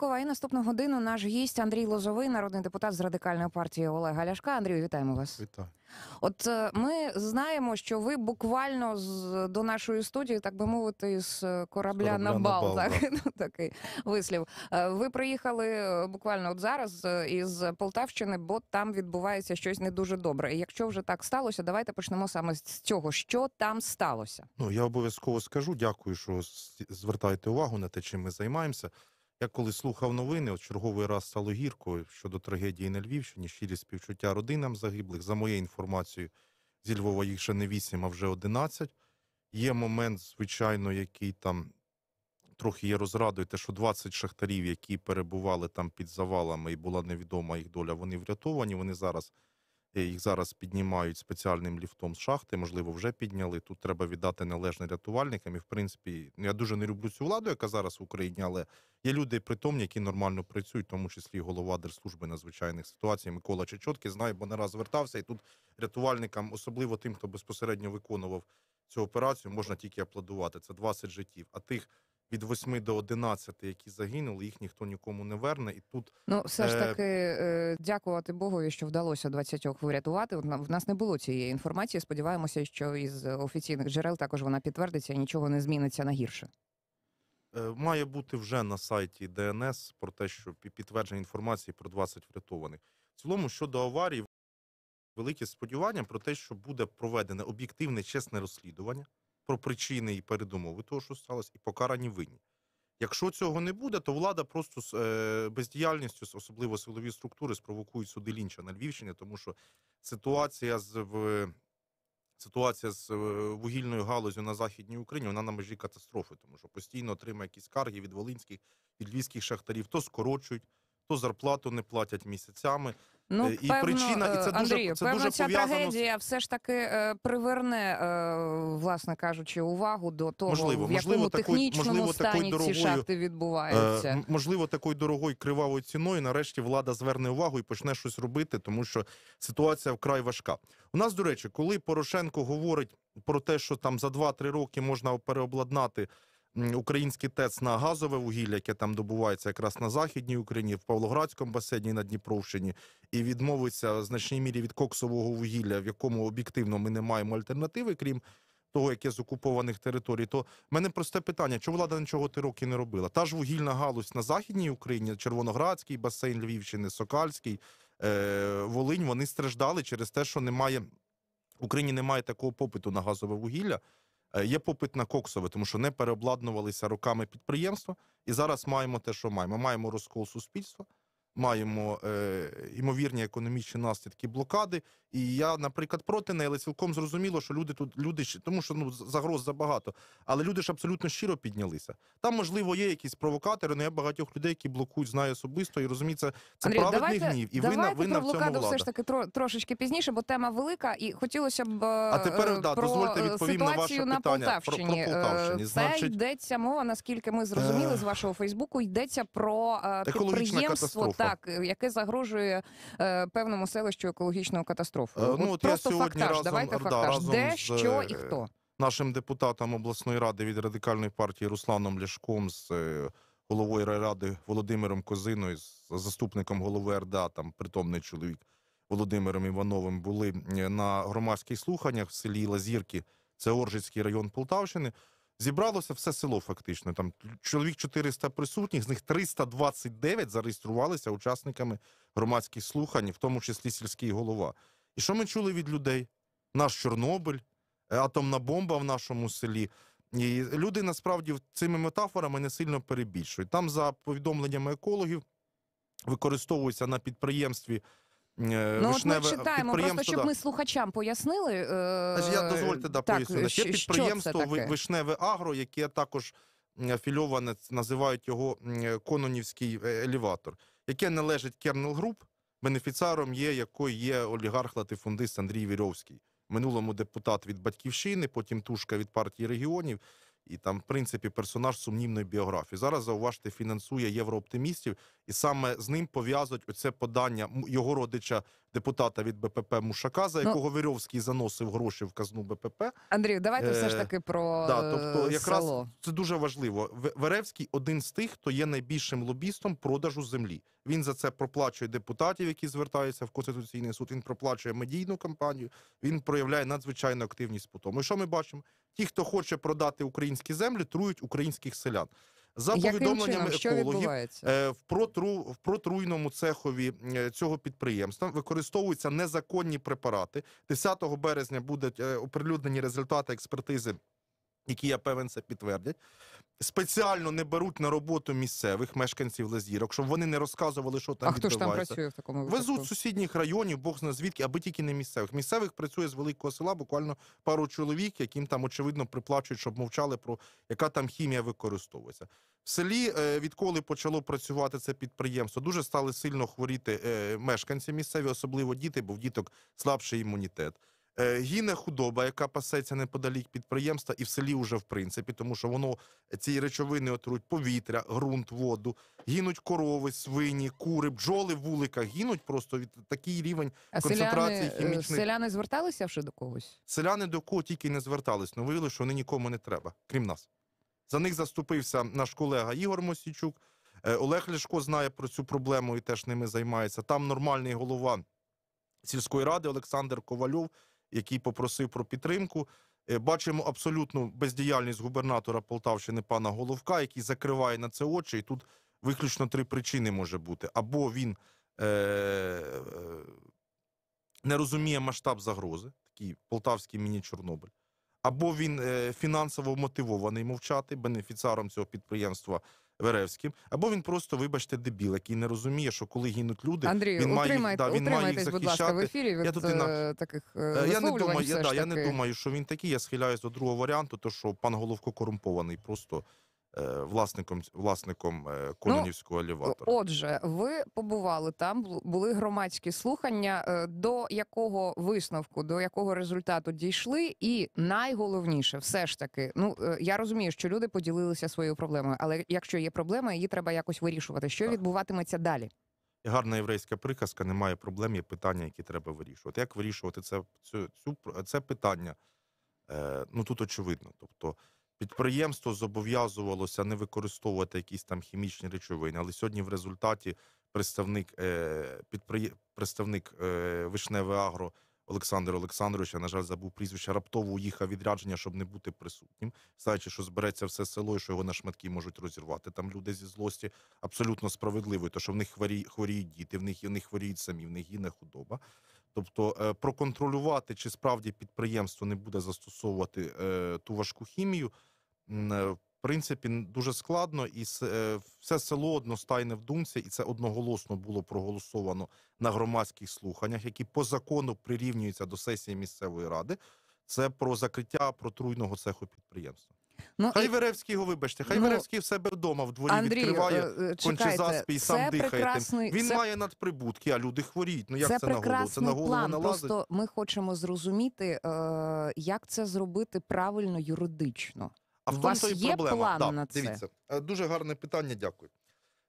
Харкова. І наступну годину наш гість Андрій Лозовий, народний депутат з радикальної партії Олега Ляшка. Андрію, вітаємо вас. Вітаю. От е, ми знаємо, що ви буквально з до нашої студії, так би мовити, з корабля, корабля на бал, на бал так, ну, такий вислів. Е, ви приїхали е, буквально от зараз із Полтавщини, бо там відбувається щось не дуже добре. І Якщо вже так сталося, давайте почнемо саме з цього. Що там сталося? Ну я обов'язково скажу. Дякую, що звертаєте увагу на те, чим ми займаємося. Я коли слухав новини, от черговий раз стало гірко щодо трагедії на Львівщині, щирі співчуття родинам загиблих. За моєю інформацією, зі Львова їх ще не вісім, а вже одинадцять. Є момент, звичайно, який там трохи є розрадою, те, що 20 шахтарів, які перебували там під завалами і була невідома їх доля, вони врятовані, вони зараз. Е, їх зараз піднімають спеціальним ліфтом з шахти, можливо, вже підняли. Тут треба віддати належне рятувальникам. І в принципі, я дуже не люблю цю владу, яка зараз в Україні, але є люди притомні, які нормально працюють, в тому числі голова держслужби надзвичайних ситуацій Микола Чечотки знає, бо не раз звертався, і тут рятувальникам, особливо тим, хто безпосередньо виконував цю операцію, можна тільки аплодувати. Це 20 життів. А тих від 8 до 11, які загинули, їх ніхто нікому не верне. І тут ну все ж е, таки е... дякувати Богові, що вдалося 20 врятувати. В нас не було цієї інформації. Сподіваємося, що із офіційних джерел також вона підтвердиться і нічого не зміниться на гірше. Е, має бути вже на сайті ДНС про те, що підтвердження інформації про 20 врятованих. В цілому щодо аварії, велике сподівання про те, що буде проведене об'єктивне чесне розслідування про причини і передумови того, що сталося, і покарані винні. Якщо цього не буде, то влада просто з е, бездіяльністю, особливо силові структури, спровокують суди лінча на Львівщині, тому що ситуація з в, ситуація з е, вугільною галузю на західній Україні вона на межі катастрофи, тому що постійно отримує якісь скарги від волинських від львівських шахтарів, то скорочують, то зарплату не платять місяцями. Ну, е, і певно, причина, і е, це дуже це певно, дуже ця трагедія все ж таки е, приверне, е, власне кажучи, увагу до того, можливо, в якому можливо, технічному можливо, стані такої дорогою, ці шахти е, відбуваються. Е, можливо, такою дорогою кривавою ціною. Нарешті влада зверне увагу і почне щось робити, тому що ситуація вкрай важка. У нас до речі, коли Порошенко говорить про те, що там за 2-3 роки можна переобладнати український ТЕЦ на газове вугілля, яке там добувається якраз на західній Україні, в Павлоградському басейні на Дніпровщині, і відмовиться в значній мірі від коксового вугілля, в якому об'єктивно ми не маємо альтернативи, крім того, яке з окупованих територій, то в мене просте питання: чому влада нічого ти роки не робила? Та ж вугільна галузь на західній Україні, Червоноградський басейн Львівщини, Сокальський, е- Волинь, вони страждали через те, що немає в Україні немає такого попиту на газове вугілля. Е, є попит на коксове, тому що не переобладнувалися роками підприємства, і зараз маємо те, що маємо. Маємо розкол суспільства, маємо е, ймовірні економічні наслідки блокади і я, наприклад, проти неї, але цілком зрозуміло, що люди тут люди тому, що ну загроз забагато, але люди ж абсолютно щиро піднялися. Там, можливо, є якісь провокатори, але я багатьох людей, які блокують, знаю особисто і розуміється, це це Андрій, праведний давайте, гнів. І ви на вина в цьому влада. все ж таки тро, трошечки пізніше, бо тема велика, і хотілося б а тепер е, да, про дозвольте відповім на ваше на Полтавщині. Про, про Полтавщині. Е, це Значить... йдеться мова. Наскільки ми зрозуміли з е. вашого Фейсбуку, йдеться про підприємство, катастрофа. так яке загрожує певному селищу екологічного катастрофи катастрофою. Е, ну от я сьогодні фактаж. разом Давайте фактаж. Да, разом де, з, що е, і хто нашим депутатом обласної ради від радикальної партії Русланом Ляшком з е, головою райради Володимиром Козиною, з заступником голови РДА, там притомний чоловік Володимиром Івановим були е, на громадських слуханнях в селі Лазірки. Це Оржицький район Полтавщини. Зібралося все село фактично. Там чоловік 400 присутніх, з них 329 зареєструвалися учасниками громадських слухань, в тому числі сільський голова що ми чули від людей? Наш Чорнобиль, е, атомна бомба в нашому селі. І Люди насправді цими метафорами не сильно перебільшують. Там, за повідомленнями екологів, використовуються на підприємстві. Е, ну, от ми читаємо, просто щоб да. ми слухачам пояснили. Е... е я дозвольте да, пояснити. Є підприємство Вишневе Агро, яке також афільоване, називають його Кононівський елеватор, яке належить Кернел Груп. Бенефіцаром є якою є олігарх латифундист Андрій Вірьовський, минулому депутат від Батьківщини, потім тушка від партії регіонів. І там, в принципі, персонаж сумнівної біографії. Зараз зауважте, фінансує єврооптимістів, і саме з ним пов'язують оце подання його родича депутата від БПП Мушака, за ну. якого ну, Вирьовський заносив гроші в казну БПП. Андрію, давайте е, все ж е, таки про да, тобто, е, якраз село. це дуже важливо. Веревський один з тих, хто є найбільшим лобістом продажу землі. Він за це проплачує депутатів, які звертаються в конституційний суд. Він проплачує медійну кампанію. Він проявляє надзвичайну активність по тому. І Що ми бачимо? Ті, хто хоче продати українські землі, трують українських селян. За Яким повідомленням чином? екологів е, в протру в протруйному цехові е, цього підприємства використовуються незаконні препарати. 10 березня будуть е, оприлюднені результати експертизи які я певен це підтвердять, спеціально не беруть на роботу місцевих мешканців лазірок, щоб вони не розказували, що там а хто ж там працює в такому випадку? Везуть сусідніх районів, бог зна звідки, аби тільки не місцевих. Місцевих працює з великого села буквально пару чоловік, яким там очевидно приплачують, щоб мовчали про яка там хімія використовується. В селі, е, відколи почало працювати це підприємство, дуже стали сильно хворіти е, мешканці місцеві, особливо діти, бо в діток слабший імунітет. Е, гіне худоба, яка пасеться неподалік підприємства, і в селі вже в принципі, тому що воно ці речовини отруть повітря, ґрунт, воду, гинуть корови, свині, кури, бджоли вулика гинуть просто від такий рівень а концентрації селяни, хімічних. Селяни зверталися вже до когось? Селяни до кого тільки не звертались, але ну, виявили, що вони нікому не треба, крім нас. За них заступився наш колега Ігор Мосічук. Е, Олег Ляшко знає про цю проблему і теж ними займається. Там нормальний голова сільської ради Олександр Ковальов який попросив про підтримку. Е, бачимо абсолютну бездіяльність губернатора Полтавщини пана Головка, який закриває на це очі. І тут виключно три причини може бути: або він е-, е не розуміє масштаб загрози, такий полтавський міні-Чорнобиль, або він е, фінансово мотивований мовчати бенефіціаром цього підприємства. Веревським, або він просто, вибачте, дебіл, який не розуміє, що коли гинуть люди, Андрію, він має да, він має їх захищати. Будь ласка, в ефірі від я тут на... Е, таких е, е, я не думаю, я, да, я не думаю, що він такий. Я схиляюсь до другого варіанту, то що пан головко корумпований просто. Е, власником власником е, ну, Кононівського ну, елеватора. Отже, ви побували там. Були громадські слухання. Е, до якого висновку, до якого результату дійшли, і найголовніше, все ж таки, ну я розумію, що люди поділилися своєю проблемою, але якщо є проблема, її треба якось вирішувати. Що так. відбуватиметься далі? Гарна єврейська приказка: немає проблем, є питання, які треба вирішувати. Як вирішувати це цю, цю це питання? Е, Ну тут очевидно, тобто. Підприємство зобов'язувалося не використовувати якісь там хімічні речовини, але сьогодні в результаті представник е, підприє... представник е, Вишневе Агро Олександр Олександрович, я, на жаль, забув прізвище, раптово уїхав відрядження, щоб не бути присутнім, знаючи, що збереться все село, і що його на шматки можуть розірвати там люди зі злості. Абсолютно справедливо, то що в них хворі... хворіють діти, в них в них хворіють самі, в них гіне худоба. Тобто е, проконтролювати, чи справді підприємство не буде застосовувати е, ту важку хімію. Е, в принципі дуже складно, і е, все село одностайне в думці, і це одноголосно було проголосовано на громадських слуханнях, які по закону прирівнюються до сесії місцевої ради. Це про закриття протруйного цеху підприємства. Ну, Хай і... Веревський його вибачте, хай ну, Веревський в себе вдома в дворі Андрій, відкриває е, чекайте, конче заспій, сам дихає. тим. Він це... має надприбутки, а люди хворіють. Ну як це, це на голову? Це на голову налазить? Просто ми хочемо зрозуміти, як це зробити правильно юридично. А в У тому вас і є проблема. План да, на це? Дивіться, е, дуже гарне питання. Дякую.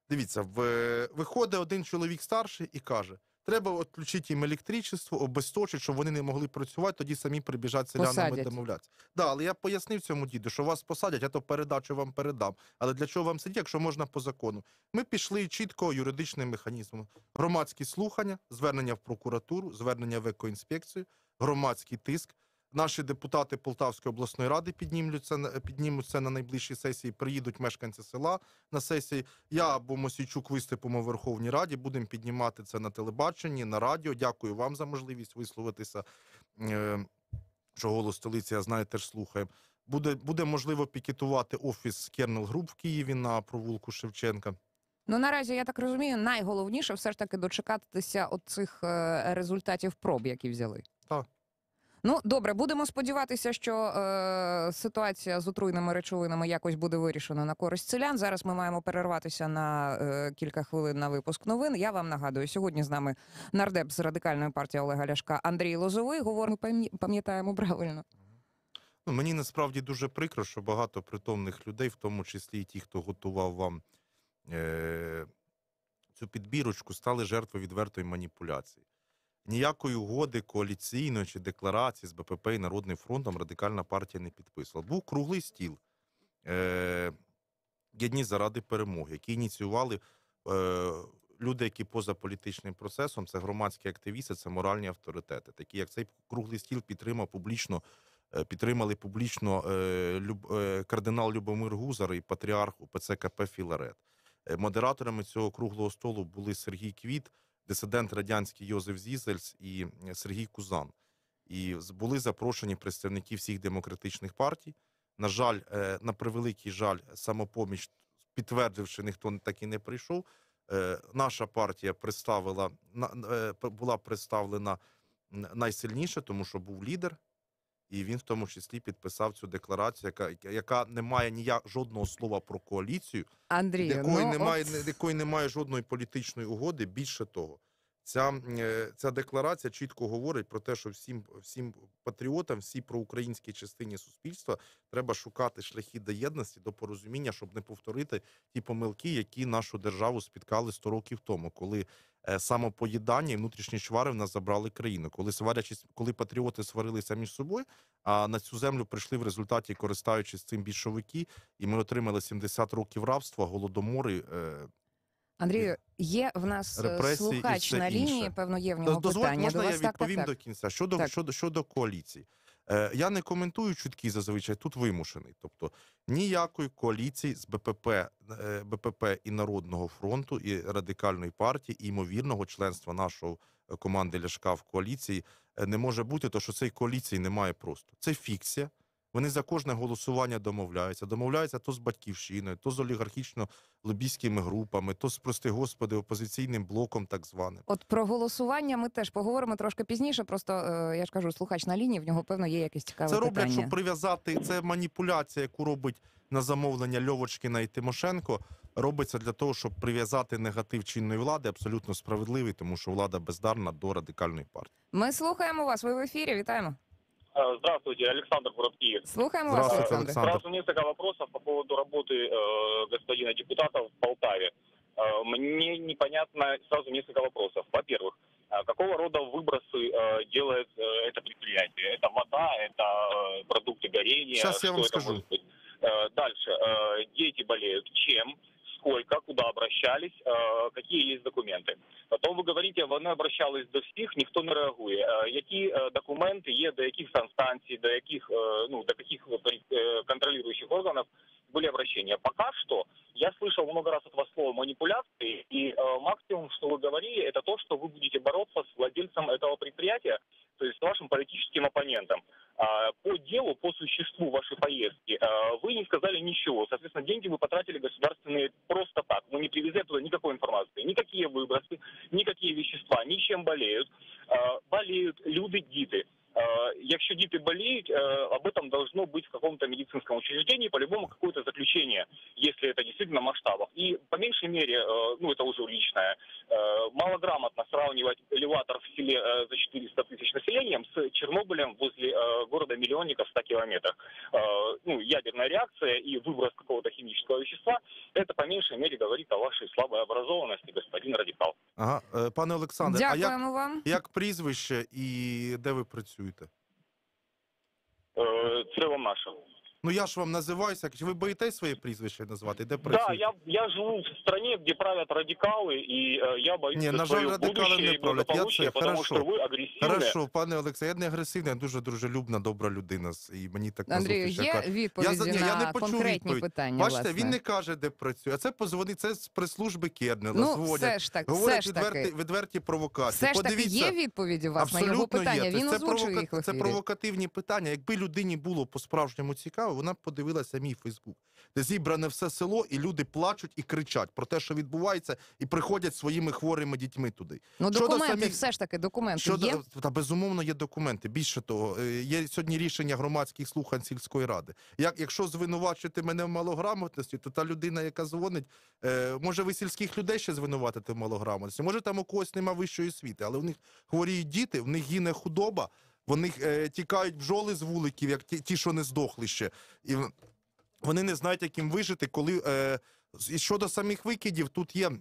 Дивіться, в... Е, виходить один чоловік старший і каже: треба відключити їм електричество, обесточити, щоб вони не могли працювати, тоді самі прибіжать селянами домовлятися. Да, але я пояснив цьому діду, що вас посадять, я то передачу вам передам. Але для чого вам сидіти, якщо можна по закону? Ми пішли чітко юридичним механізмом: громадські слухання, звернення в прокуратуру, звернення в екоінспекцію, громадський тиск. Наші депутати Полтавської обласної ради піднімуть це, піднімуть це на найближчій сесії. Приїдуть мешканці села на сесії. Я або Мосійчук виступимо в Верховній Раді. Будемо піднімати це на телебаченні, на радіо. Дякую вам за можливість висловитися. Е, що голос столиці, я знаю, теж слухає. Буде буде можливо пікетувати офіс Кернел Груп в Києві на провулку Шевченка. Ну наразі я так розумію, найголовніше все ж таки дочекатися от цих е, результатів проб, які взяли. Так. Ну добре, будемо сподіватися, що е, ситуація з отруйними речовинами якось буде вирішена на користь селян. Зараз ми маємо перерватися на е, кілька хвилин на випуск новин. Я вам нагадую, сьогодні з нами нардеп з радикальної партії Олега Ляшка Андрій Лозовий. Говоримо пам'ятаємо правильно. Ну, Мені насправді дуже прикро, що багато притомних людей, в тому числі і ті, хто готував вам е- цю підбірочку, стали жертвою відвертої маніпуляції. Ніякої угоди коаліційної чи декларації з БПП і Народним фронтом радикальна партія не підписувала. Був круглий стіл е, «Єдні заради перемоги, які ініціювали е, люди, які поза політичним процесом, це громадські активісти, це моральні авторитети. Такі як цей круглий стіл підтримав публічно, е, підтримали публічно люб, кардинал Любомир Гузар і патріарх УПЦ КП Філарет. модераторами цього круглого столу були Сергій Квіт дисидент радянський Йозеф Зізельс і Сергій Кузан. І були запрошені представники всіх демократичних партій. На жаль, е, на превеликий жаль, самопоміч, підтвердивши, ніхто так і не прийшов. Е, наша партія представила е, була представлена найсильніше, тому що був лідер. І він в тому числі підписав цю декларацію, яка яка не має ніяк жодного слова про коаліцію, Андрію, якої ну, немає от... якої немає жодної політичної угоди. Більше того, ця е, ця декларація чітко говорить про те, що всім всім патріотам, всій проукраїнській частині суспільства треба шукати шляхи до єдності, до порозуміння, щоб не повторити ті помилки, які нашу державу спіткали 100 років тому, коли Е, самопоїдання і внутрішні чвари в нас забрали країну. Коли сварячись, коли патріоти сварилися між собою, а на цю землю прийшли в результаті, користуючись цим більшовики, і ми отримали 70 років рабства, голодомори. Е, Андрію, є в нас е, слухач на лінії. Інше. Певно, є в нього Дозволь, питання. можна до вас? я відповім так, так, до кінця щодо щодо щодо коаліції. Е, я не коментую чутки зазвичай, тут вимушений. Тобто ніякої коаліції з БПП БПП е, і Народного фронту і радикальної партії і ймовірного членства нашого е, команди Ляшка в коаліції не може бути, то що цей коаліції немає просто. Це фікція. Вони за кожне голосування домовляються. Домовляються то з батьківщиною, то з олігархічно лобійськими групами, то з прости господи, опозиційним блоком, так званим. От про голосування ми теж поговоримо трошки пізніше. Просто е, я ж кажу, слухач на лінії в нього певно є якісь цікаві Це роблять, питання. щоб прив'язати це маніпуляція, яку робить на замовлення Льовочкіна і Тимошенко. Робиться для того, щоб прив'язати негатив чинної влади абсолютно справедливий, тому що влада бездарна до радикальної партії. Ми слухаємо вас. Ви в ефірі. Вітаємо. Э, здравствуйте, Александр Кураткиев. Слухаем вас, Здравствуйте, Александр. Сразу несколько вопросов по поводу работы э, господина депутата в Полтаве. Э, мне непонятно сразу несколько вопросов. Во-первых, э, какого рода выбросы э, делает э, это предприятие? Это вода, это э, продукты горения? Сейчас я вам скажу. Э, дальше. Э, дети болеют чем? Сколько? Куда обращались? вони обращались до всіх, ніхто не реагує. Які документи є до яких санстанцій, до яких ну до яких контролирующих органів були обращення? Пока що я слышал много раз от вас слово манипуляции, и э, максимум, что вы говорили, это то, что вы будете бороться с владельцем этого предприятия, то есть с вашим политическим оппонентом. А, по делу, по существу вашей поездки э, вы не сказали ничего. Соответственно, деньги вы потратили государственные просто так. Мы ну, не привезли туда никакой информации, никакие выбросы, ни ці вещества нічим чем Болеют а, болеют люди, діти. Якщо діти болеют, э, об этом должно быть в каком-то медицинском учреждении, по-любому какое-то заключение, если это действительно масштабах. И по меньшей мере, э, ну это уже личное, э, малограмотно сравнивать элеватор в селе за 400 тысяч населением с Чернобылем возле города миллионников в 100 километрах. Ну, ядерная реакция и выброс какого-то химического вещества, это по меньшей мере говорит о вашей слабой образованности, господин радикал. Ага, е, пане Олександре, а як, вам. як прізвище і де ви працюєте? Е, це Це Ломашин. Ну я ж вам називаюся. Ви боїтесь своє прізвище назвати? Де працюєте? Да, я я живу в країні, де правлять радикали, і э, е, я боюся Ні, на жаль, радикали не правлять. Я це тому, що ви агресивні. Хорошо, пане Олексій, я не агресивний, я дуже дружелюбна, добра людина. І мені так Андрію, є відповіді я, на я не почув відповідь. питання. Бачите, власне. він не каже, де працює. А це позвонить це з прес-служби Кернела. Ну, дзвонять, все ж так, говорять все ж таки. відверті, провокації. Все ж таки Подивіться, є відповіді. у вас на його питання. Тобто він це, озвучує їх це провокативні питання. Якби людині було по справжньому цікаво справи, вона подивилася мій Фейсбук, де зібране все село, і люди плачуть і кричать про те, що відбувається, і приходять своїми хворими дітьми туди. Ну щодо документи, самі... все ж таки документи щодо... є? та безумовно є документи. Більше того, е, є сьогодні рішення громадських слухань сільської ради. Як якщо звинувачити мене в малограмотності, то та людина, яка дзвонить, е, може ви сільських людей ще звинуватите в малограмотності? Може там у когось немає вищої освіти, але у них хворіють діти, в них гине худоба. Вони е, тікають бджоли з вуликів, як ті, ті, що не здохли ще. І вони не знають, як їм вижити, коли. Е, і щодо самих викидів, тут є.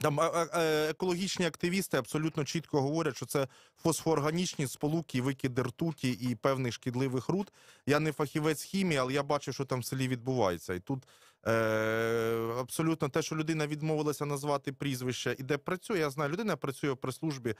Там е, е, е, екологічні активісти абсолютно чітко говорять, що це фосфоорганічні сполуки, викиди ртуті і певних шкідливих руд. Я не фахівець хімії, але я бачу, що там в селі відбувається. І тут Е, абсолютно те, що людина відмовилася назвати прізвище і де працює. Я знаю, людина працює при службі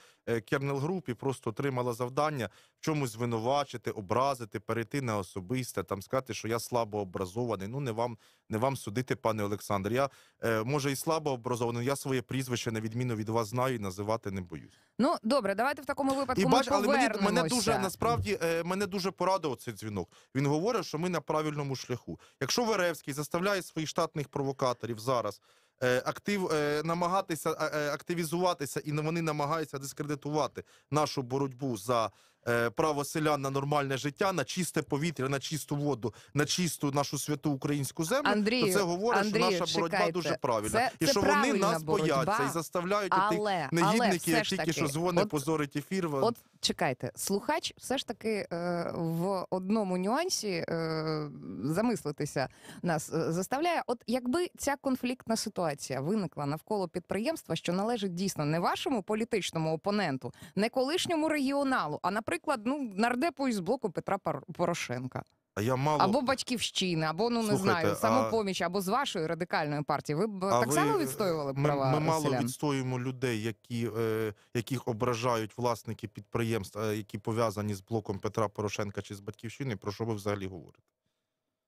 Кернел Груп і просто отримала завдання в чомусь звинувачити, образити, перейти на особисте, там сказати, що я слабо образований. Ну не вам не вам судити, пане Олександр. Я е, може і слабо образований. Я своє прізвище на відміну від вас знаю і називати не боюсь. Ну добре, давайте в такому випадку. І ми бач, але мені мене дуже насправді е, мене дуже порадував цей дзвінок. Він говорив, що ми на правильному шляху. Якщо Веревський заставляє і штатних провокаторів зараз. Е, актив е, намагатися е, активізуватися, і вони намагаються дискредитувати нашу боротьбу за Е, право селян на нормальне життя, на чисте повітря, на чисту воду, на чисту нашу святу українську землю, Андрію, то це говорить, Андрію, що наша боротьба чекайте. дуже правильна, це, і це що вони нас боротьба. бояться і заставляють але, тих негідників, які тільки що дзвони позорить ефір. От чекайте, слухач, все ж таки е, в одному нюансі е, замислитися нас е, заставляє. От якби ця конфліктна ситуація виникла навколо підприємства, що належить дійсно не вашому політичному опоненту, не колишньому регіоналу, а на наприклад, ну нардепу із блоку Петра Порошенка. А я мало або батьківщини, або ну не знаю, самопоміч, а... або з вашої радикальної партії. Ви б а так ви... само е, відстоювали ми, права? Ми мало відстоюємо людей, які е, яких ображають власники підприємств, е, які пов'язані з блоком Петра Порошенка чи з батьківщини. Про що ви взагалі говорите?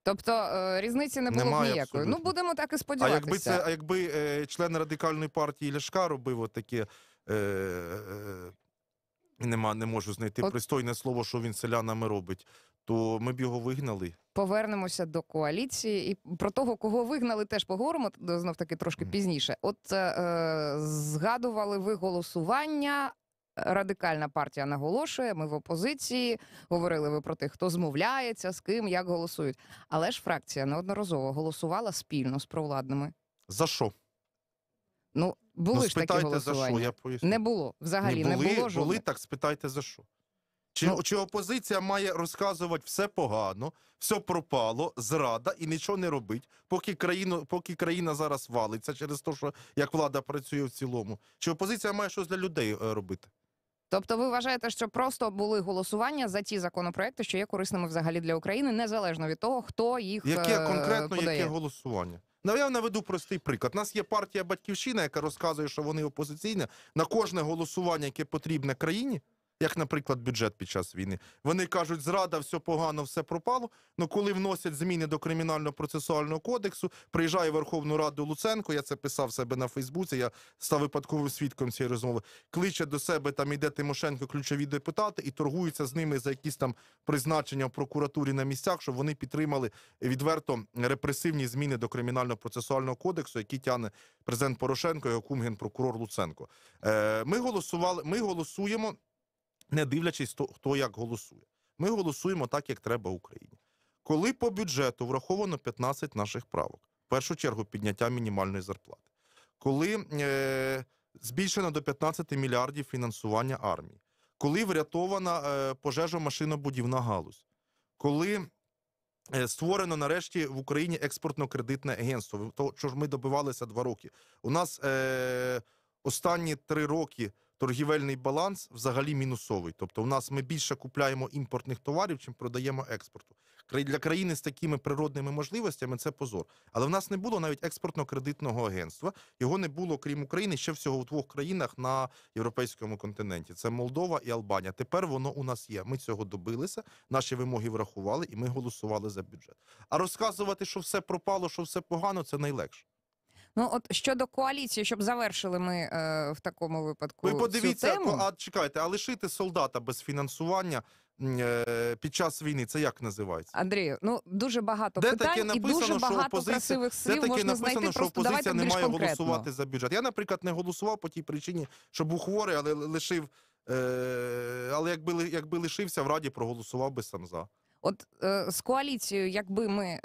Тобто е, різниці не було Немає ніякої. Ну, абсолютно. Ну будемо так і сподіватися. А якби це, а якби е, член радикальної партії Ляшка робив отаке. Е, е, Нема, не можу знайти От... пристойне слово, що він селянами робить. То ми б його вигнали. Повернемося до коаліції і про того, кого вигнали, теж поговоримо знов таки трошки пізніше. От е, згадували ви голосування. Радикальна партія наголошує. Ми в опозиції говорили ви про тих, хто змовляється, з ким як голосують. Але ж фракція неодноразово голосувала спільно з провладними. За що? Ну Ну, були ну, ж такі голосування. за що, я Не було. Взагалі не, були, не було Були, так спитайте за що. Чи, ну, чи опозиція має розказувати все погано, все пропало, зрада і нічого не робить, поки країну, поки країна зараз валиться через те, як влада працює в цілому? Чи опозиція має щось для людей е, робити? Тобто, ви вважаєте, що просто були голосування за ті законопроекти, що є корисними взагалі для України, незалежно від того, хто їх яке е, конкретно подає? яке голосування? Ну, я наведу простий приклад. У Нас є партія Батьківщина, яка розказує, що вони опозиційні на кожне голосування, яке потрібне країні як, наприклад, бюджет під час війни. Вони кажуть, зрада, все погано, все пропало. Ну коли вносять зміни до кримінально процесуального кодексу, приїжджає в Верховну Раду Луценко. Я це писав себе на Фейсбуці. Я став випадковим свідком цієї розмови. Кличе до себе там іде Тимошенко, ключові депутати і торгуються з ними за якісь там призначення в прокуратурі на місцях, щоб вони підтримали відверто репресивні зміни до кримінально процесуального кодексу, які тяне президент Порошенко, його кумген прокурор Луценко. Е, ми голосували, ми голосуємо не дивлячись, то хто як голосує. Ми голосуємо так, як треба Україні. Коли по бюджету враховано 15 наших правок, в першу чергу підняття мінімальної зарплати, коли е, збільшено до 15 мільярдів фінансування армії, коли врятована е, пожежа машинобудівна галузь, коли е, створено нарешті в Україні експортно-кредитне агентство, того що ж ми добивалися два роки. У нас е, останні три роки торгівельний баланс взагалі мінусовий. Тобто, у нас ми більше купляємо імпортних товарів, чим продаємо експорту. Для країни з такими природними можливостями це позор. Але в нас не було навіть експортно-кредитного агентства. Його не було, крім України, ще всього в двох країнах на європейському континенті. Це Молдова і Албанія. Тепер воно у нас є. Ми цього добилися, наші вимоги врахували, і ми голосували за бюджет. А розказувати, що все пропало, що все погано, це найлегше. Ну от щодо коаліції, щоб завершили ми е, в такому випадку. Ви подивіться, цю тему. а чекайте, а лишити солдата без фінансування е, під час війни це як називається? Андрію, ну дуже багато Де питань таке і написано, дуже що багато опозиція- красивих слів Де таке можна знайти. написано, що опозиція не має конкретно. голосувати за бюджет? Я, наприклад, не голосував по тій причині, щоб був хворий, але лишив. Е, але якби, якби лишився в Раді, проголосував би сам за. От е, з коаліцією, якби ми е,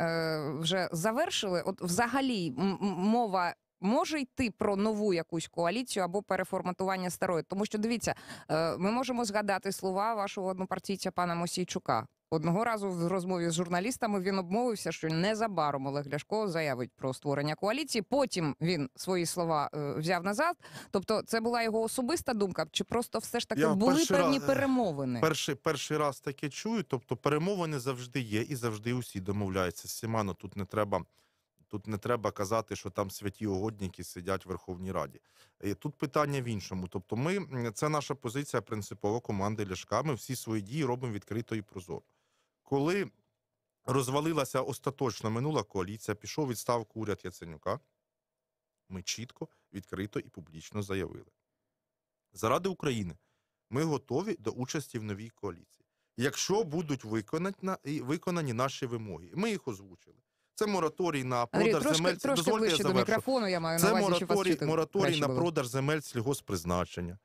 вже завершили, от взагалі мова. Може йти про нову якусь коаліцію або переформатування старої, тому що дивіться, е, ми можемо згадати слова вашого однопартійця пана Мосійчука, Одного разу в розмові з журналістами він обмовився, що незабаром Олег Ляшко заявить про створення коаліції. Потім він свої слова е, взяв назад. Тобто, це була його особиста думка, чи просто все ж таки Я були певні раз- перемовини? Перший перший раз таке чую. Тобто перемовини завжди є і завжди усі домовляються. Сімано тут не треба. Тут не треба казати, що там святі угодники сидять в Верховній Раді. І е, тут питання в іншому. Тобто, ми це наша позиція принципова команди Ляшка. Ми всі свої дії робимо відкрито і прозоро коли розвалилася остаточно минула коаліція, пішов відставку уряд Яценюка, ми чітко, відкрито і публічно заявили: заради України ми готові до участі в новій коаліції, якщо будуть виконані виконані наші вимоги. Ми їх озвучили. Це мораторій на продаж трошки, земель. Трошки Дозвольте я До мікрофону я маю Це на увазі, мораторій, мораторій на продаж земель сільгоспризначення.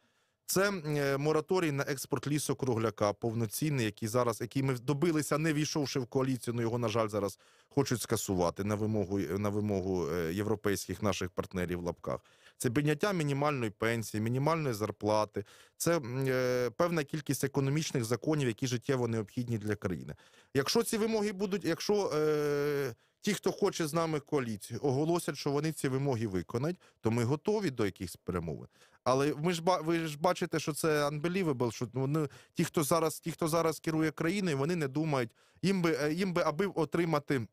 Це е, мораторій на експорт лісокругляка, повноцінний, який зараз, який ми добилися, не війшовши в коаліцію. Ну його на жаль зараз хочуть скасувати на вимогу е, на вимогу е, європейських наших партнерів в лапках. Це підняття мінімальної пенсії, мінімальної зарплати, це е, певна кількість економічних законів, які життєво необхідні для країни. Якщо ці вимоги будуть, якщо е, Ті, хто хоче з нами коаліцію, оголосять, що вони ці вимоги виконають, то ми готові до якихось перемовин. Але ми ж ви ж бачите, що це unbelievable, що вони ті, хто зараз, ті, хто зараз керує країною, вони не думають, їм би е, їм би аби отримати.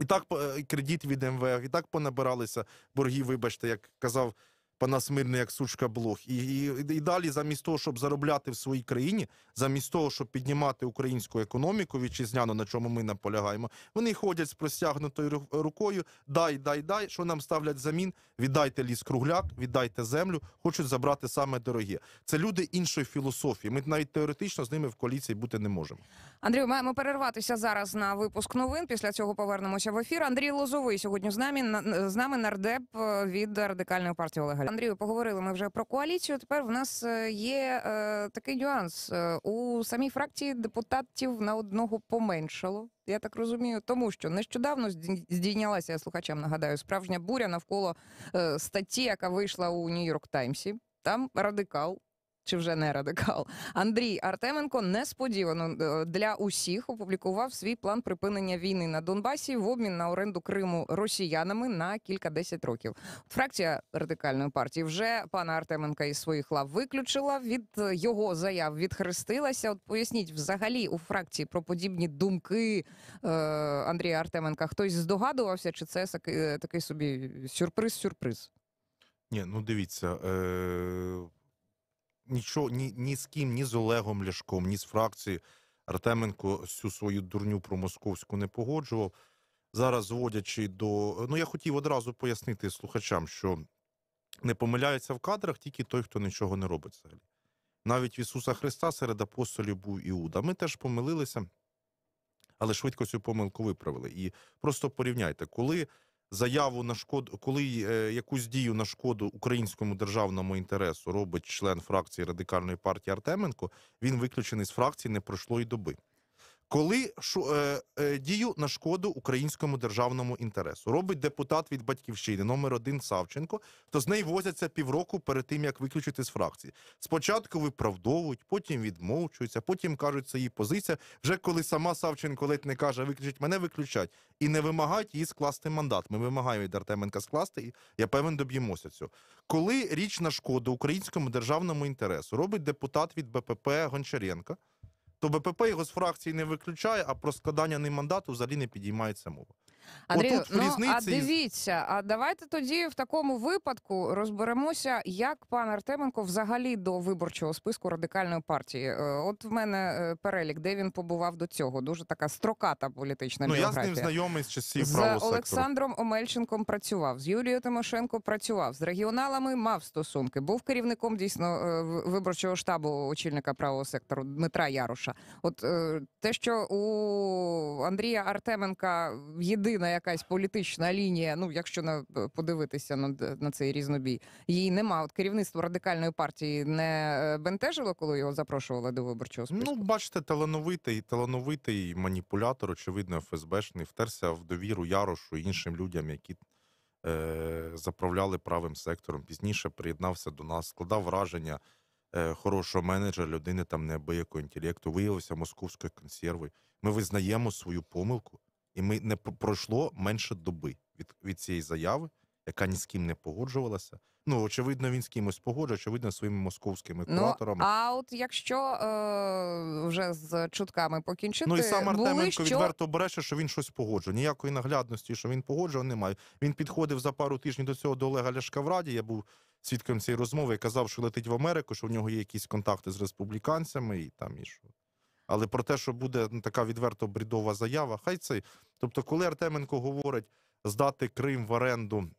І так е, кредит від МВФ, і так понабиралися борги. Вибачте, як казав понасмирний, як сучка блох, і, і і, далі, замість того, щоб заробляти в своїй країні, замість того, щоб піднімати українську економіку, вітчизняну, на чому ми наполягаємо, вони ходять з простягнутою рукою. Дай, дай, дай, що нам ставлять замін. Віддайте ліс кругляк, віддайте землю, хочуть забрати саме дороге. Це люди іншої філософії. Ми навіть теоретично з ними в коаліції бути не можемо. Андрію, маємо перерватися зараз на випуск новин. Після цього повернемося в ефір. Андрій Лозовий сьогодні з нами з нами нардеп від радикальної партії Олега. Андрію, поговорили ми вже про коаліцію. Тепер в нас е, є е, такий нюанс е, у самій фракції депутатів на одного поменшало. Я так розумію, тому що нещодавно здійнялася я слухачам. Нагадаю, справжня буря навколо е, статті, яка вийшла у Нью-Йорк Таймсі. Там радикал чи вже не радикал Андрій Артеменко несподівано е, для усіх опублікував свій план припинення війни на Донбасі в обмін на оренду Криму росіянами на кілька десять років. Фракція радикальної партії вже пана Артеменка із своїх лав виключила. Від його заяв відхрестилася. От поясніть, взагалі у фракції про подібні думки е, Андрія Артеменка. Хтось здогадувався, чи це е, такий собі сюрприз-сюрприз? Ні, ну дивіться. Е нічого ні ні з ким, ні з Олегом Ляшком, ні з фракції Артеменко всю свою дурню про московську не погоджував. Зараз зводячи до ну, я хотів одразу пояснити слухачам, що не помиляється в кадрах тільки той, хто нічого не робить взагалі. Навіть в Ісуса Христа серед апостолів був Іуда. Ми теж помилилися, але швидко цю помилку виправили. І просто порівняйте, коли заяву на шкоду, коли е, якусь дію на шкоду українському державному інтересу робить член фракції радикальної партії Артеменко, він виключений з фракції не пройшло й доби коли е, е, дію на шкоду українському державному інтересу робить депутат від батьківщини номер один Савченко, то з неї возяться півроку перед тим, як виключити з фракції. Спочатку виправдовують, потім відмовчуються, потім кажуть, це її позиція. Вже коли сама Савченко ледь не каже, виключить мене виключать і не вимагають її скласти мандат. Ми вимагаємо від Артеменка скласти, і я певен доб'ємося цього. Коли річ на шкоду українському державному інтересу робить депутат від БПП Гончаренка. То БПП його з фракції не виключає, а про складання ним мандату взагалі не підіймається мова. Андрій, Отут ну, різниці... а дивіться, а давайте тоді в такому випадку розберемося, як пан Артеменко взагалі до виборчого списку радикальної партії. Е, от в мене е, перелік, де він побував до цього. Дуже така строката політична ну, біографія. я з ним знайомий з часів з правого Олександром сектору. Омельченком працював з Юлією Тимошенко. Працював з регіоналами, мав стосунки. Був керівником дійсно е, виборчого штабу очільника правого сектору Дмитра Яруша. От те, що у Андрія Артеменка єдиний єдина якась політична лінія. Ну, якщо на е, подивитися на е, на цей різнобій, її нема. От керівництво радикальної партії не е, бентежило, коли його запрошували до виборчого ну, списку? Ну, бачите, талановитий, талановитий маніпулятор, очевидно, ФСБшний втерся в довіру Ярошу і іншим людям, які. Заправляли правим сектором, пізніше приєднався до нас, складав враження хорошого менеджера, людини там неабиякого інтелекту, виявився московською консервою. Ми визнаємо свою помилку, і ми не пройшло менше доби від від цієї заяви, яка ні з ким не погоджувалася. Ну очевидно, він з кимось погоджує, очевидно, своїми московськими ну, кураторами. Ну, а от якщо е, вже з чутками покінчити, ну і сам Артеменко що... відверто бреше, що він щось погоджує. Ніякої наглядності, що він погоджував, немає. Він підходив за пару тижнів до цього до Олега Ляшка в Раді. Я був свідком цієї розмови. і Казав, що летить в Америку, що в нього є якісь контакти з республіканцями і там і що. Але про те, що буде ну, така відверто брідова заява, хай це. Тобто, коли Артеменко говорить здати Крим в оренду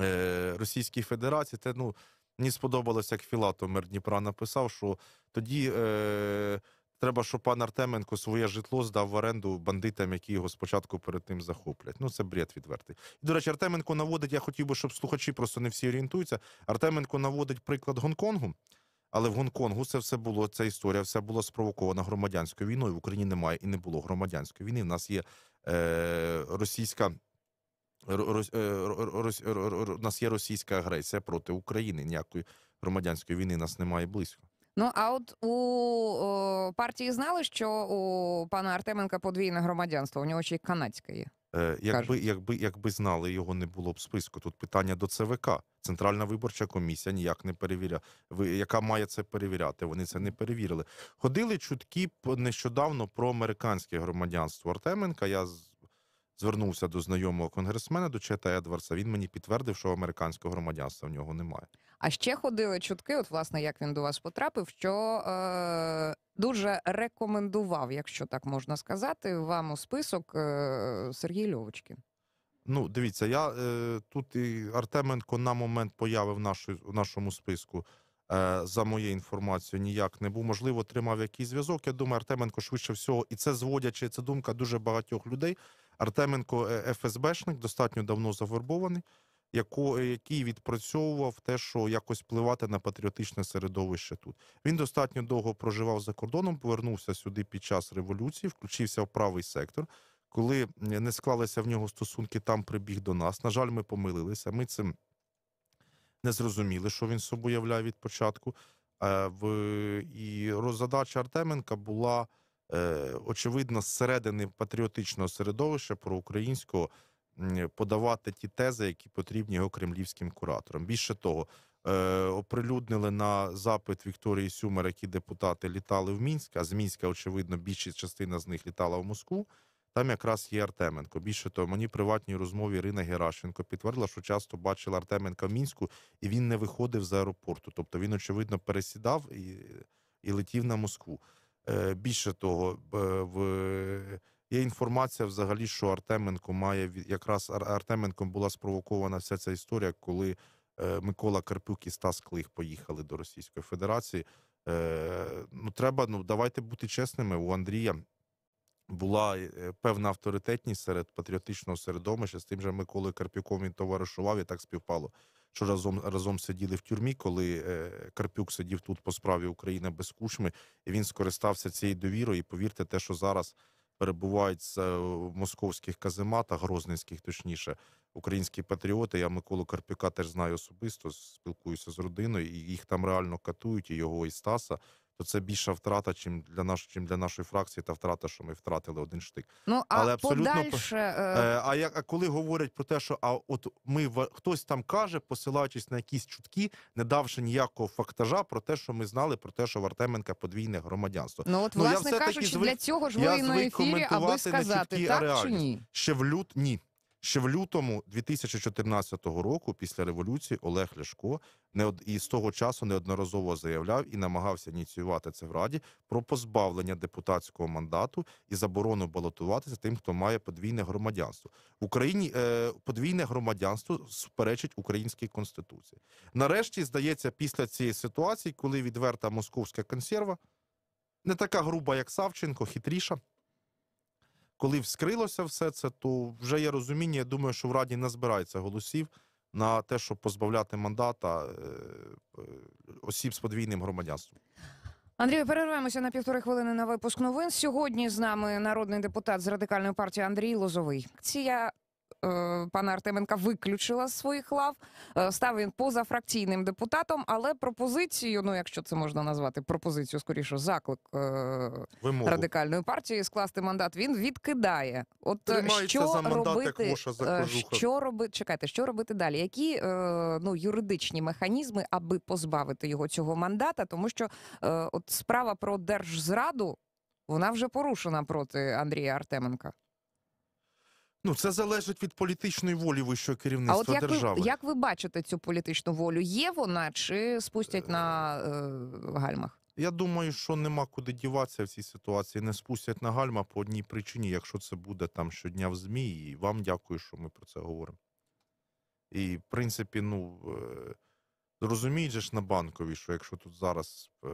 е, Російській Федерації, це ну мені сподобалося, як Філатов мер Дніпра написав, що тоді е, треба, щоб пан Артеменко своє житло здав в оренду бандитам, які його спочатку перед тим захоплять. Ну це бред відвертий. І, до речі, Артеменко наводить. Я хотів би, щоб слухачі просто не всі орієнтуються. Артеменко наводить приклад Гонконгу. Але в Гонконгу це все було ця історія, все була спровокована громадянською війною. В Україні немає і не було громадянської війни. В нас є е, російська е, рос, нас є російська агресія проти України. Ніякої громадянської війни нас немає близько. Ну а от у о, партії знали, що у пана Артеменка подвійне громадянство. У нього ще й канадське є. Е, якби якби, якби знали, його не було б списку. Тут питання до ЦВК. Центральна виборча комісія ніяк не перевіряє, яка має це перевіряти. Вони це не перевірили. Ходили чутки нещодавно про американське громадянство Артеменка. Я звернувся до знайомого конгресмена до Чета Едвардса. Він мені підтвердив, що американського громадянства в нього немає. А ще ходили чутки, от власне, як він до вас потрапив, що е, дуже рекомендував, якщо так можна сказати, вам у список е, Сергій Льовочкін. Ну, дивіться, я е, тут і Артеменко на момент появи в, нашу, в нашому списку. Е, за моєю інформацією, ніяк не був. Можливо, тримав якийсь зв'язок. Я думаю, Артеменко швидше всього, і це зводячи. Це думка дуже багатьох людей. Артеменко е, ФСБшник, достатньо давно завербований яку, е, який відпрацьовував те, що якось впливати на патріотичне середовище тут. Він достатньо довго проживав за кордоном, повернувся сюди під час революції, включився в правий сектор. Коли не склалися в нього стосунки, там прибіг до нас. На жаль, ми помилилися. Ми цим не зрозуміли, що він собою являє від початку. Е, і задача Артеменка була е, очевидно зсередини патріотичного середовища проукраїнського подавати ті тези, які потрібні його кремлівським кураторам. Більше того, е, оприлюднили на запит Вікторії Сюмер, які депутати літали в Мінськ, а з Мінська, очевидно, більшість частина з них літала в Москву. Там якраз є Артеменко. Більше того, мені приватній розмові Ірина Геращенко підтвердила, що часто бачила Артеменка в мінську, і він не виходив з аеропорту. Тобто він, очевидно, пересідав і і летів на Москву. Е, Більше того, в Є інформація взагалі, що Артеменко має якраз Артеменком була спровокована вся ця історія, коли е, Микола Карпюк і Стас Клих поїхали до Російської Федерації. Е, ну, треба, ну давайте бути чесними. У Андрія була е, певна авторитетність серед патріотичного середовища. З тим же Миколою Карпюком він товаришував і так співпало. Що разом разом сиділи в тюрмі, коли Карпюк сидів тут по справі України без кушми, і він скористався цією довірою. І повірте, те, що зараз перебувають е, в московських казематах, грозненських, точніше, українські патріоти. Я Миколу Карпюка теж знаю особисто, спілкуюся з родиною, і їх там реально катують, і його і Стаса то це більша втрата, чим для наш, чим для нашої фракції та втрата, що ми втратили один штик. Ну а але абсолютно подальше... Е, е, а як а коли говорять про те, що а от ми хтось там каже, посилаючись на якісь чутки, не давши ніякого фактажа про те, що ми знали про те, що в Артеменка подвійне громадянство. Ну от ну, власне я кажучи, звик, для цього ж ви на ефірі, аби сказати так чи ні ще в лют ні. Ще в лютому 2014 року, після революції, Олег Ляшко не од і з того часу неодноразово заявляв і намагався ініціювати це в раді про позбавлення депутатського мандату і заборону балотуватися тим, хто має подвійне громадянство в Україні. Е, подвійне громадянство суперечить українській конституції. Нарешті здається, після цієї ситуації, коли відверта московська консерва не така груба, як Савченко, хитріша коли вскрилося все це, то вже є розуміння. Я думаю, що в Раді не збирається голосів на те, щоб позбавляти мандата е, е, осіб з подвійним громадянством. Андрію, Перерваємося на півтори хвилини на випуск новин. Сьогодні з нами народний депутат з радикальної партії Андрій Лозовий. Ція Е, пана Артеменка виключила з своїх лав. Е, став він позафракційним депутатом, але пропозицію, ну якщо це можна назвати, пропозицію скоріше заклик е, Вимогу. радикальної партії скласти мандат. Він відкидає. От що за мандат, робити, що робити? Чекайте, що робити далі? Які ну юридичні механізми, аби позбавити його цього мандата, тому що от справа про держзраду. Вона вже порушена проти Андрія Артеменка. Ну, це залежить від політичної волі вищого керівництва а от як держави. Ви, як ви бачите цю політичну волю? Є вона чи спустять на е, гальмах? Я думаю, що нема куди діватися в цій ситуації. Не спустять на гальма по одній причині, якщо це буде там щодня в ЗМІ. І вам дякую, що ми про це говоримо. І, в принципі, ну е, розуміють ж на банкові, що якщо тут зараз. Е,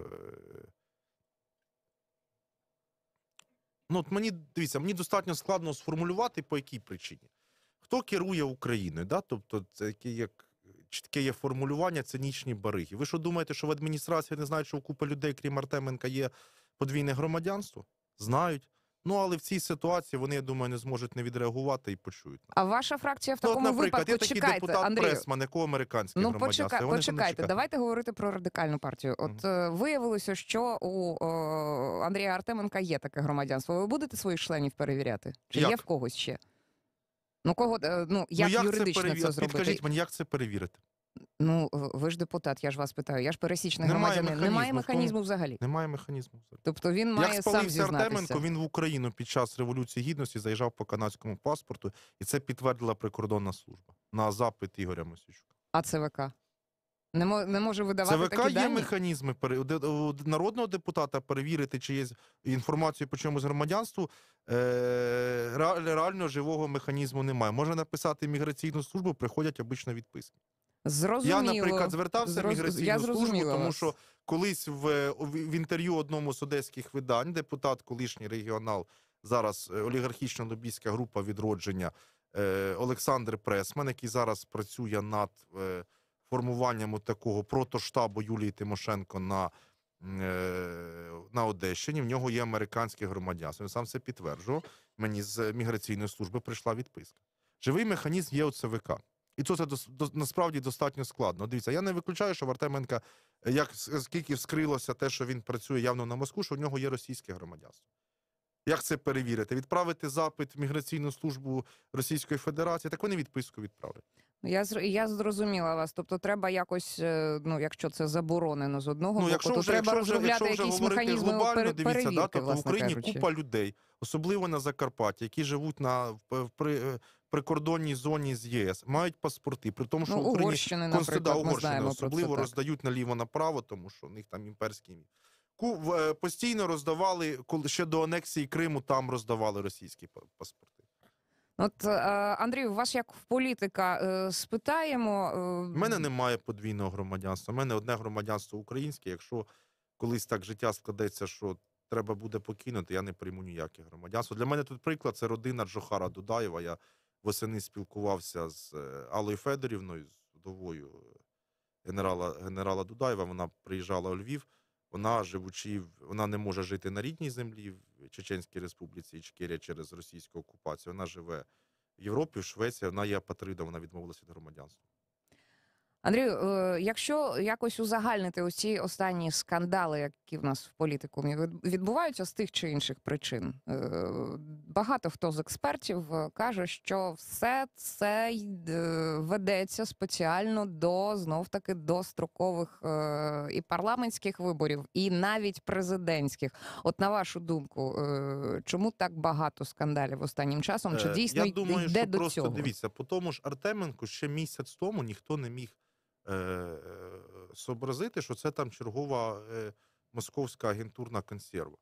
Ну от мені дивіться, мені достатньо складно сформулювати по якій причині. Хто керує Україною? Да? Тобто, це яке як чітке є формулювання, цинічні бариги. Ви що думаєте, що в адміністрації не знають, що у купи людей, крім Артеменка, є подвійне громадянство? Знають. Ну але в цій ситуації вони, я думаю, не зможуть не відреагувати і почують. А ваша фракція в ну, такому наприклад, випадку чекайте, такий депутат Андрію. Пресман, якого американське ну, почекай, почекайте. Давайте говорити про радикальну партію. От угу. виявилося, що у е, Андрія Артеменка є таке громадянство. Ви будете своїх членів перевіряти? Чи як? є в когось ще? Ну кого е, ну, ну як, ну, як юридично це, це зробити? Підкажіть мені, як це перевірити? Ну, ви ж депутат, я ж вас питаю. Я ж пересічний немає громадянин. Механізму. Немає механізму взагалі. Немає механізму взагалі. Тобто він має Як сам зізнатися. Артеменко, він в Україну під час Революції Гідності заїжджав по канадському паспорту, і це підтвердила прикордонна служба на запит Ігоря Мосічука. А ЦВК? Не мож, не може видавати ЦВК такі дані? є механізми у народного депутата перевірити, чи є інформацію по чомусь громадянству. Е, реально живого механізму немає. Можна написати міграційну службу, приходять обично відписки. Зрозуміло. Я, наприклад, звертався в міграційну службу, тому вас. що колись в, в інтерв'ю одному з одеських видань депутат, колишній регіонал, зараз е, олігархічна лобійська група відродження е, Олександр Пресман, який зараз працює над е, формуванням такого протоштабу Юлії Тимошенко на е, на Одещині. В нього є американське громадянство. Він сам це підтверджував. Мені з міграційної служби прийшла відписка. Живий механізм є у ЦВК і це до насправді достатньо складно. Дивіться, я не виключаю, що в Артеменка, е, як скільки вскрилося те, що він працює явно на Москву, що в нього є російське громадянство. Як це перевірити? Відправити запит в міграційну службу Російської Федерації, так вони відписку відправлять. Ну, я я зрозуміла вас. Тобто, треба якось, е, ну якщо це заборонено з одного ну, боку, якщо то вже, треба якщо, розробляти якщо якісь механізми глобально, перевірки, дивіться, да, тобто в Україні кажучи. купа людей, особливо на Закарпатті, які живуть на при е, прикордонній зоні з ЄС мають паспорти, при тому, що ну, Україні Угорщини, консульда Угорщини особливо роздають наліво направо, тому що у них там імперські е, постійно роздавали, коли ще до анексії Криму там роздавали російські паспорти. От е, Андрію, вас як в політика е, спитаємо. У мене немає подвійного громадянства. У мене одне громадянство українське. Якщо колись так життя складеться, що треба буде покинути, я не прийму ніяких громадянство. Для мене тут приклад це родина Джохара Дудаєва. Я восени спілкувався з е, Алою Федорівною, з вдовою е, генерала генерала Дудаєва. Вона приїжджала у Львів. Вона живучи, вона не може жити на рідній землі в Чеченській Республіці Ічкерія через російську окупацію. Вона живе в Європі, в Швеції. Вона є апатридом, вона відмовилася від громадянства. Андрію, е, якщо якось узагальнити усі останні скандали, які в нас в політикумі відбуваються з тих чи інших причин, е, багато хто з експертів е, каже, що все це ведеться спеціально до знов таки до строкових і парламентських виборів, і навіть президентських. От на вашу думку, чому так багато скандалів останнім часом? Чи дійсно Я думаю, йде що до просто цього? дивіться? По тому ж Артеменку ще місяць тому ніхто не міг сообразити, е, що це там чергова е, московська агентурна консерва.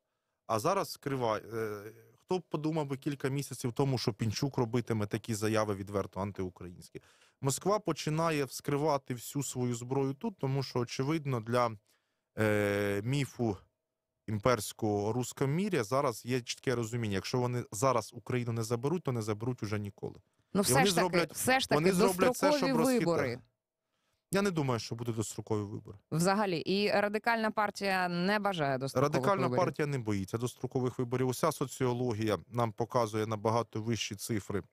А зараз скриває. Е, хто б подумав би кілька місяців тому, що Пінчук робитиме такі заяви відверто антиукраїнські. Москва починає вскривати всю свою зброю тут, тому що, очевидно, для е, міфу імперського рускомір'я зараз є чітке розуміння. Якщо вони зараз Україну не заберуть, то не заберуть уже ніколи. Ну, все ж таки, все ж таки, вони зроблять все, щоб вибори. Розхитати. Я не думаю, що буде дострокові вибори. Взагалі, і радикальна партія не бажає дострокових радикальна виборів? партія не боїться дострокових виборів. Уся соціологія нам показує набагато вищі цифри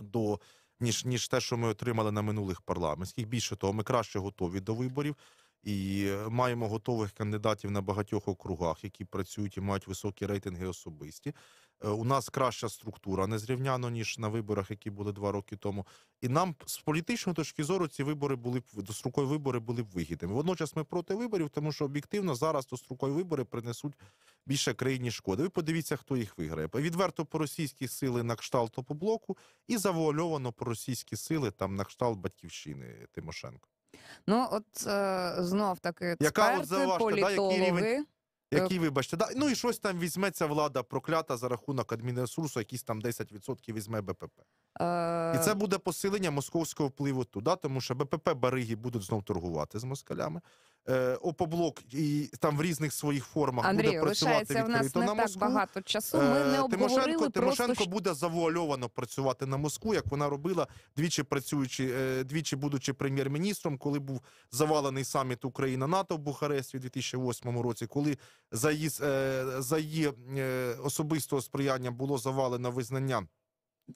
до ніж ніж те, що ми отримали на минулих парламентських. Більше того, ми краще готові до виборів. І е, маємо готових кандидатів на багатьох округах, які працюють і мають високі рейтинги особисті. Е, у нас краща структура незрівняно ніж на виборах, які були два роки тому. І нам з політичної точки зору ці вибори були б дострокові вибори були б вигідними. Водночас ми проти виборів, тому що об'єктивно зараз дострокові вибори принесуть більше країні шкоди. Ви подивіться, хто їх виграє. Відверто по російські сили на кшталт опоблоку і завуальовано по російські сили там на кшталт батьківщини Тимошенко. Ну, от е, знов таки, Яка от експерти, заважка, да, який рівень? Е, Які, вибачте, да, ну і щось там візьметься влада проклята за рахунок адмінресурсу, якісь там 10% візьме БПП. Е, і це буде посилення московського впливу туди, тому що БПП Бариги будуть знов торгувати з москалями. Е, Опоблок і там в різних своїх формах Андрію, буде працювати відкрито на Москву. так багато часу. Ми е, не обговорили Тимошенко, Тимошенко буде завуальовано працювати на Москву, як вона робила двічі працюючи, двічі будучи прем'єр-міністром, коли був завалений саміт Україна НАТО в Бухаресті у 2008 році, коли за її за її особистого сприяння було завалено визнання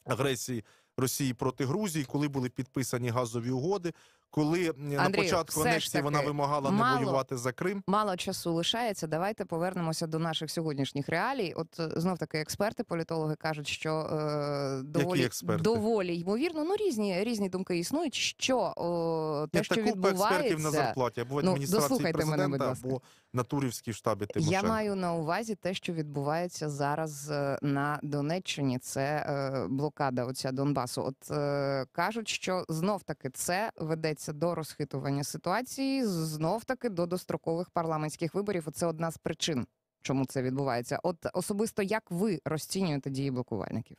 агресії Росії проти Грузії, коли були підписані газові угоди, коли Андрію, на початку анексії вона вимагала мало, не воювати за Крим. Мало часу лишається. Давайте повернемося до наших сьогоднішніх реалій. От е, знов таки експерти, політологи кажуть, що е, доволі доволі ймовірно, ну різні різні думки існують. Що о, те, Я що відбувається... на зарплаті або ну, адміністрації президента, мене, або на турівській штабі Тимошенко. Я маю на увазі те, що відбувається зараз е, на Донеччині. Це е, блокада оця Донбасу. От е, кажуть, що знов таки це ведеться вдаватися до розхитування ситуації знов таки до дострокових парламентських виборів. Це одна з причин, чому це відбувається. От особисто як ви розцінюєте дії блокувальників?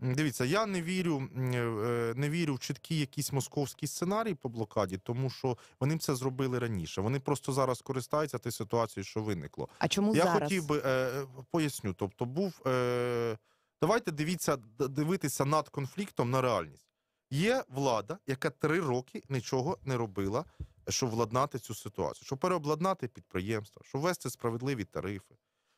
Дивіться, я не вірю, е, е, не вірю в чіткі, якісь московські сценарії по блокаді, тому що вони це зробили раніше. Вони просто зараз користаються тією ситуацією, що виникло. А чому я зараз? хотів би е, е поясню? Тобто, був е, давайте дивіться, дивитися над конфліктом на реальність. Є влада, яка три роки нічого не робила, щоб владнати цю ситуацію, щоб переобладнати підприємства, щоб ввести справедливі тарифи,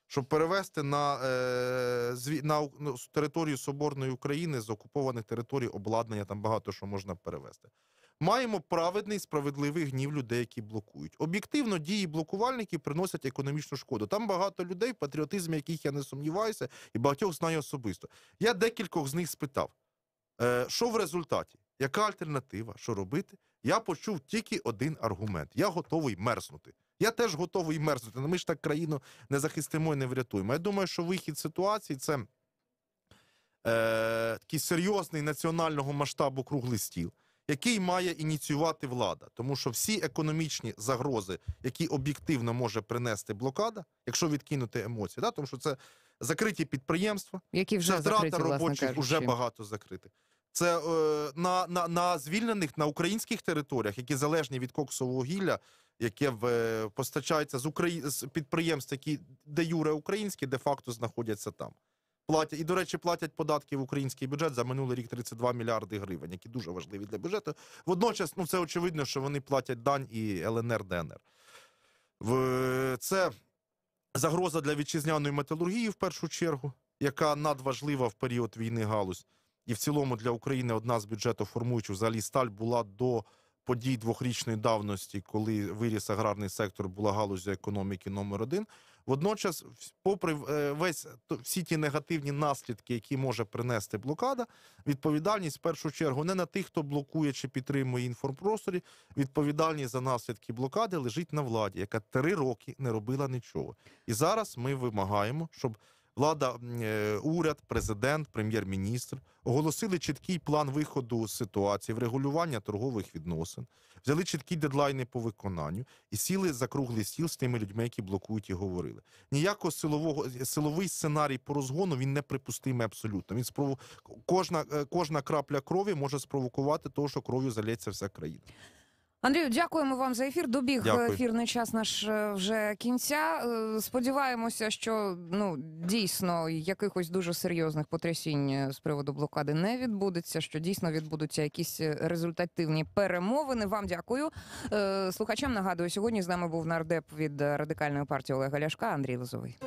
щоб перевести на е, на, ну, територію Соборної України з окупованих територій обладнання, там багато що можна перевести. Маємо праведний справедливий гнів людей, які блокують. Об'єктивно, дії блокувальників приносять економічну шкоду. Там багато людей, патріотизм, яких я не сумніваюся, і багатьох знаю особисто. Я декількох з них спитав. Е, що в результаті? Яка альтернатива? Що робити? Я почув тільки один аргумент: я готовий мерзнути. Я теж готовий мерзнути. Ну, ми ж так країну не захистимо і не врятуємо. Я думаю, що вихід ситуації це е, такий серйозний національного масштабу круглий стіл, який має ініціювати влада, тому що всі економічні загрози, які об'єктивно може принести блокада, якщо відкинути емоції, да, тому що це закриті підприємства, які вже це втрата робочих вже багато закритих. Це е, на на, на звільнених на українських територіях, які залежні від коксового гілля, яке в е, постачається з Украї... з підприємств, які де юре українські, де факто знаходяться там. Платять і, до речі, платять податки в український бюджет за минулий рік 32 мільярди гривень, які дуже важливі для бюджету. Водночас, ну це очевидно, що вони платять дань і ЛНР ДНР. В, Це загроза для вітчизняної металургії в першу чергу, яка надважлива в період війни галузь і в цілому для України одна з бюджету формуючих взагалі сталь була до подій двохрічної давності, коли виріс аграрний сектор була галузі економіки номер один. Водночас, попри е, весь всі ті негативні наслідки, які може принести блокада, відповідальність в першу чергу не на тих, хто блокує чи підтримує інформпросторі. Відповідальність за наслідки блокади лежить на владі, яка три роки не робила нічого. І зараз ми вимагаємо, щоб влада, е, уряд, президент, прем'єр-міністр оголосили чіткий план виходу з ситуації, врегулювання торгових відносин, взяли чіткі дедлайни по виконанню і сіли за круглий стіл з тими людьми, які блокують і говорили. Ніякого силового е, силовий сценарій по розгону він не припустимий абсолютно. Він спров... кожна, е, кожна крапля крові може спровокувати того, що кров'ю залється вся країна. Андрію, дякуємо вам за ефір. Добіг Дякую. ефірний час наш е, вже кінця. Е, сподіваємося, що ну дійсно якихось дуже серйозних потрясінь е, з приводу блокади не відбудеться. Що дійсно відбудуться якісь результативні перемовини. Вам дякую. Слухачам нагадую, сьогодні з нами був нардеп від радикальної партії Олега Ляшка Андрій Лозовий.